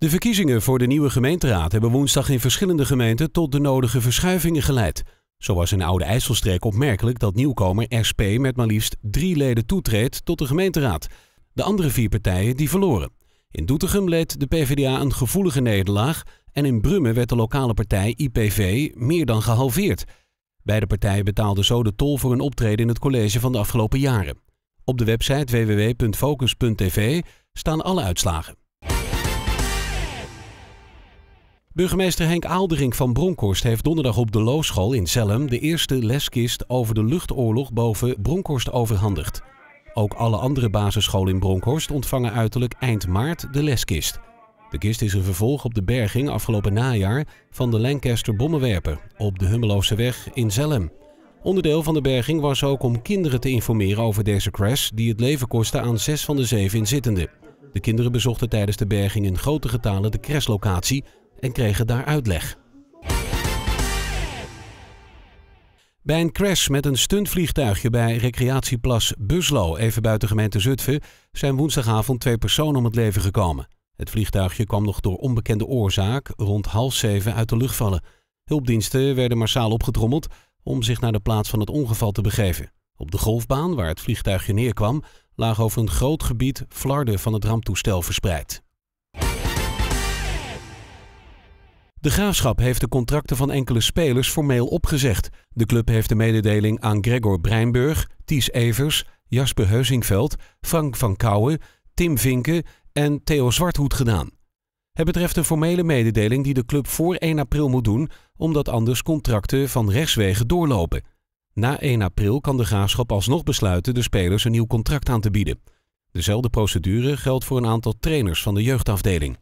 De verkiezingen voor de nieuwe gemeenteraad hebben woensdag in verschillende gemeenten tot de nodige verschuivingen geleid. Zo was in Oude IJsselstreek opmerkelijk dat nieuwkomer SP met maar liefst drie leden toetreedt tot de gemeenteraad. De andere vier partijen die verloren. In Doetinchem leed de PvdA een gevoelige nederlaag en in Brummen werd de lokale partij IPV meer dan gehalveerd. Beide partijen betaalden zo de tol voor hun optreden in het college van de afgelopen jaren. Op de website www.focus.tv staan alle uitslagen. Burgemeester Henk Aaldering van Bronkhorst heeft donderdag op de Looschool in Zellem de eerste leskist over de luchtoorlog boven Bronkhorst overhandigd. Ook alle andere basisscholen in Bronkhorst ontvangen uiterlijk eind maart de leskist. De kist is een vervolg op de berging afgelopen najaar van de Lancaster bommenwerper op de Hummeloze weg in Zellem. Onderdeel van de berging was ook om kinderen te informeren over deze crash die het leven kostte aan zes van de zeven inzittenden. De kinderen bezochten tijdens de berging in grote getale de crashlocatie en kregen daar uitleg. Bij een crash met een stuntvliegtuigje bij recreatieplas Buslo, even buiten gemeente Zutphen, zijn woensdagavond twee personen om het leven gekomen. Het vliegtuigje kwam nog door onbekende oorzaak rond half zeven uit de lucht vallen. Hulpdiensten werden massaal opgetrommeld om zich naar de plaats van het ongeval te begeven. Op de golfbaan waar het vliegtuigje neerkwam, lagen over een groot gebied flarden van het ramtoestel verspreid. De graafschap heeft de contracten van enkele spelers formeel opgezegd. De club heeft de mededeling aan Gregor Breinburg, Ties Evers, Jasper Heusingveld, Frank van Kouwen, Tim Vinken en Theo Zwarthoed gedaan. Het betreft een formele mededeling die de club voor 1 april moet doen, omdat anders contracten van rechtswegen doorlopen. Na 1 april kan de graafschap alsnog besluiten de spelers een nieuw contract aan te bieden. Dezelfde procedure geldt voor een aantal trainers van de jeugdafdeling.